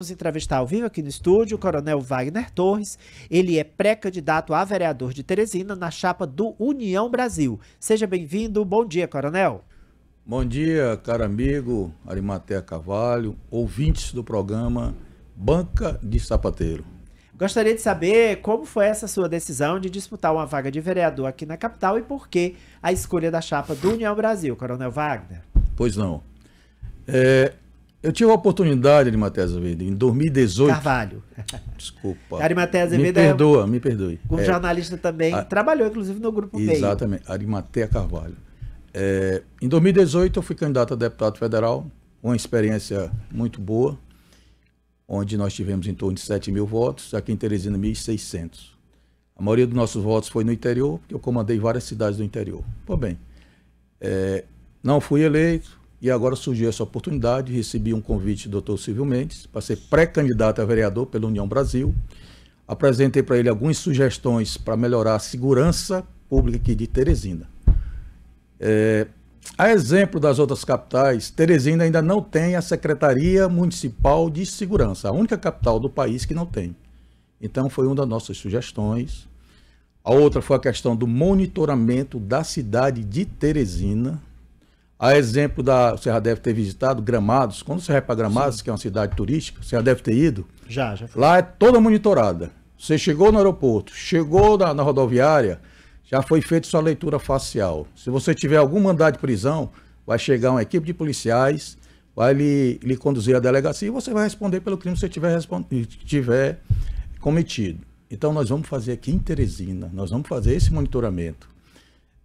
Vamos entrevistar ao vivo aqui no estúdio o Coronel Wagner Torres. Ele é pré-candidato a vereador de Teresina na chapa do União Brasil. Seja bem-vindo. Bom dia, Coronel. Bom dia, caro amigo Arimatea Cavalho, ouvintes do programa Banca de Sapateiro. Gostaria de saber como foi essa sua decisão de disputar uma vaga de vereador aqui na capital e por que a escolha da chapa do União Brasil, Coronel Wagner. Pois não. É, eu tive a oportunidade, Arimatea Azevedo, em 2018. Carvalho. Desculpa. Arimatea Azevedo. Me é perdoa, é, me perdoe. Um é, jornalista também. A, trabalhou, inclusive, no Grupo exatamente, Meio. Exatamente. Arimatea Carvalho. É, em 2018, eu fui candidato a deputado federal. Uma experiência muito boa, onde nós tivemos em torno de 7 mil votos. Aqui em Teresina, 1.600. A maioria dos nossos votos foi no interior, porque eu comandei várias cidades do interior. Pois bem, é, não fui eleito e agora surgiu essa oportunidade, recebi um convite do Dr. Silvio Mendes para ser pré-candidato a vereador pela União Brasil. Apresentei para ele algumas sugestões para melhorar a segurança pública aqui de Teresina. É, a exemplo das outras capitais, Teresina ainda não tem a Secretaria Municipal de Segurança, a única capital do país que não tem. Então foi uma das nossas sugestões. A outra foi a questão do monitoramento da cidade de Teresina, a exemplo da. Você já deve ter visitado Gramados. Quando você vai para Gramados, Sim. que é uma cidade turística, você já deve ter ido. Já, já foi. Lá é toda monitorada. Você chegou no aeroporto, chegou na, na rodoviária, já foi feita sua leitura facial. Se você tiver algum mandado de prisão, vai chegar uma equipe de policiais, vai lhe, lhe conduzir à delegacia e você vai responder pelo crime que você tiver, tiver cometido. Então, nós vamos fazer aqui em Teresina, nós vamos fazer esse monitoramento.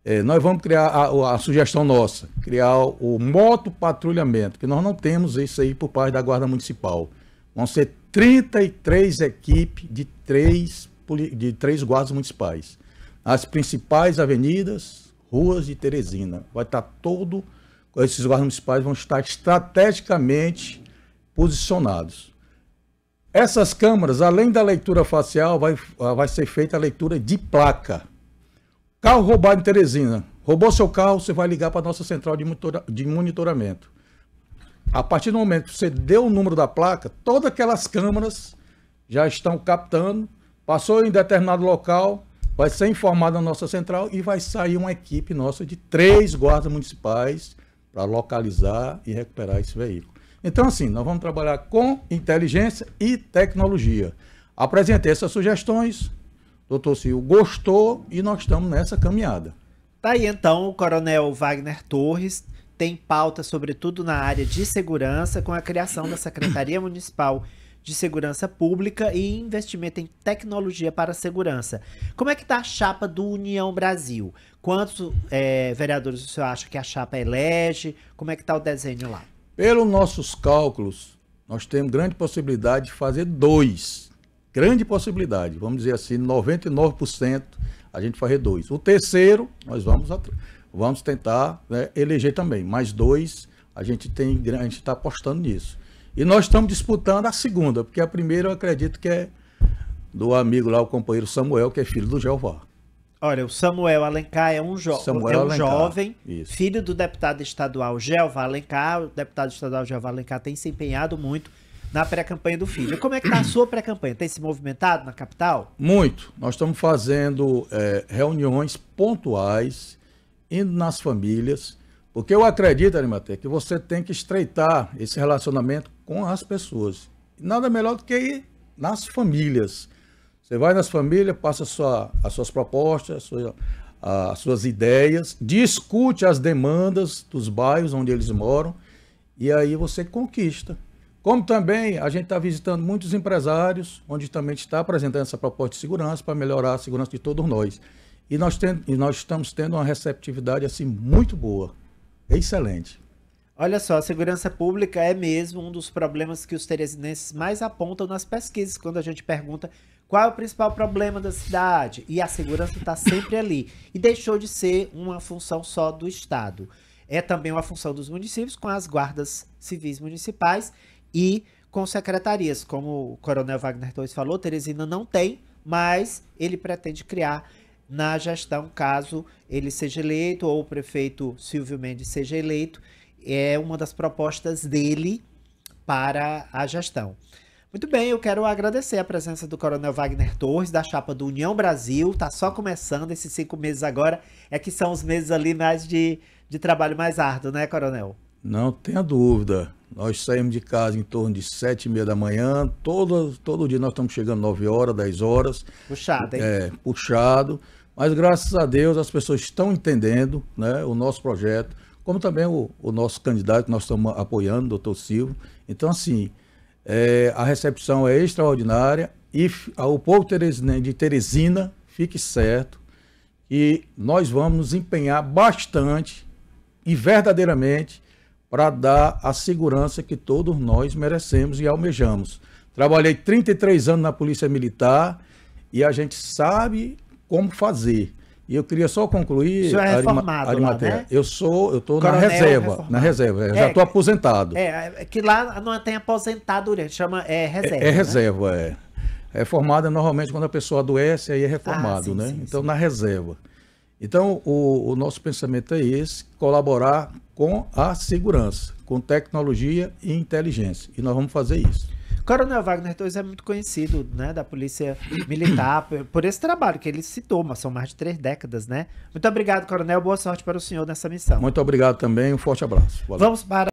É, nós vamos criar a, a, sugestão nossa, criar o, moto patrulhamento, que nós não temos isso aí por parte da Guarda Municipal. Vão ser 33 equipes de três, de três guardas municipais. As principais avenidas, ruas de Teresina. Vai estar tá todo. Esses guardas municipais vão estar estrategicamente posicionados. Essas câmaras, além da leitura facial, vai, vai ser feita a leitura de placa Carro roubado em Teresina. Roubou seu carro, você vai ligar para a nossa central de, monitora de monitoramento. A partir do momento que você deu o número da placa, todas aquelas câmeras já estão captando. Passou em determinado local, vai ser informado na nossa central e vai sair uma equipe nossa de três guardas municipais para localizar e recuperar esse veículo. Então, assim, nós vamos trabalhar com inteligência e tecnologia. Apresentei essas sugestões, doutor Cil gostou e nós estamos nessa caminhada. Tá aí então o coronel Wagner Torres tem pauta sobretudo na área de segurança com a criação da Secretaria Municipal de Segurança Pública e investimento em tecnologia para a segurança. Como é que está a chapa do União Brasil? Quantos é, vereadores o senhor acha que a chapa elege? Como é que está o desenho lá? Pelos nossos cálculos, nós temos grande possibilidade de fazer dois grande possibilidade, vamos dizer assim, 99% a gente vai dois O terceiro, nós vamos, vamos tentar né, eleger também, mais dois, a gente tem a gente está apostando nisso. E nós estamos disputando a segunda, porque a primeira eu acredito que é do amigo lá, o companheiro Samuel, que é filho do Jeová. Olha, o Samuel Alencar é um, jo Samuel é um Alencar, jovem, isso. filho do deputado estadual Jeová Alencar. O deputado estadual Jeová Alencar tem se empenhado muito na pré-campanha do filho. como é que está a sua pré-campanha? Tem se movimentado na capital? Muito. Nós estamos fazendo é, reuniões pontuais, indo nas famílias, porque eu acredito, Animatec, que você tem que estreitar esse relacionamento com as pessoas. Nada melhor do que ir nas famílias. Você vai nas famílias, passa sua, as suas propostas, as suas, as suas ideias, discute as demandas dos bairros onde eles moram, e aí você conquista. Como também a gente está visitando muitos empresários, onde também está apresentando essa proposta de segurança para melhorar a segurança de todos nós. E nós, e nós estamos tendo uma receptividade assim muito boa, excelente. Olha só, a segurança pública é mesmo um dos problemas que os teresinenses mais apontam nas pesquisas, quando a gente pergunta qual é o principal problema da cidade. E a segurança está sempre ali. E deixou de ser uma função só do Estado. É também uma função dos municípios, com as guardas civis municipais e com secretarias. Como o Coronel Wagner Torres falou, Teresina não tem, mas ele pretende criar na gestão, caso ele seja eleito ou o prefeito Silvio Mendes seja eleito. É uma das propostas dele para a gestão. Muito bem, eu quero agradecer a presença do Coronel Wagner Torres, da chapa do União Brasil. Tá só começando esses cinco meses agora. É que são os meses ali mais de, de trabalho mais árduo, né, Coronel? Não tenha dúvida. Nós saímos de casa em torno de sete e meia da manhã. Todo, todo dia nós estamos chegando nove horas, dez horas. Puxado, hein? É, puxado. Mas graças a Deus as pessoas estão entendendo né, o nosso projeto, como também o, o nosso candidato que nós estamos apoiando, doutor Silvio. Então, assim, é, a recepção é extraordinária e o povo de Teresina, fique certo, que nós vamos nos empenhar bastante e verdadeiramente para dar a segurança que todos nós merecemos e almejamos. Trabalhei 33 anos na Polícia Militar e a gente sabe como fazer. E eu queria só concluir. O senhor é reformado, Arima, lá, né? Eu sou, eu estou na reserva. Reformado. Na reserva, é, já estou aposentado. É, é, que lá não tem aposentadoria, chama é reserva. É, é reserva, né? é. É formada normalmente quando a pessoa adoece, aí é ah, reformado, ah, sim, né? Sim, então, sim. na reserva. Então, o, o nosso pensamento é esse: colaborar com a segurança, com tecnologia e inteligência. E nós vamos fazer isso. Coronel Wagner Torres é muito conhecido, né, da Polícia Militar, por, por esse trabalho que ele citou, mas são mais de três décadas, né? Muito obrigado, Coronel. Boa sorte para o senhor nessa missão. Muito obrigado também. Um forte abraço. Valeu. Vamos para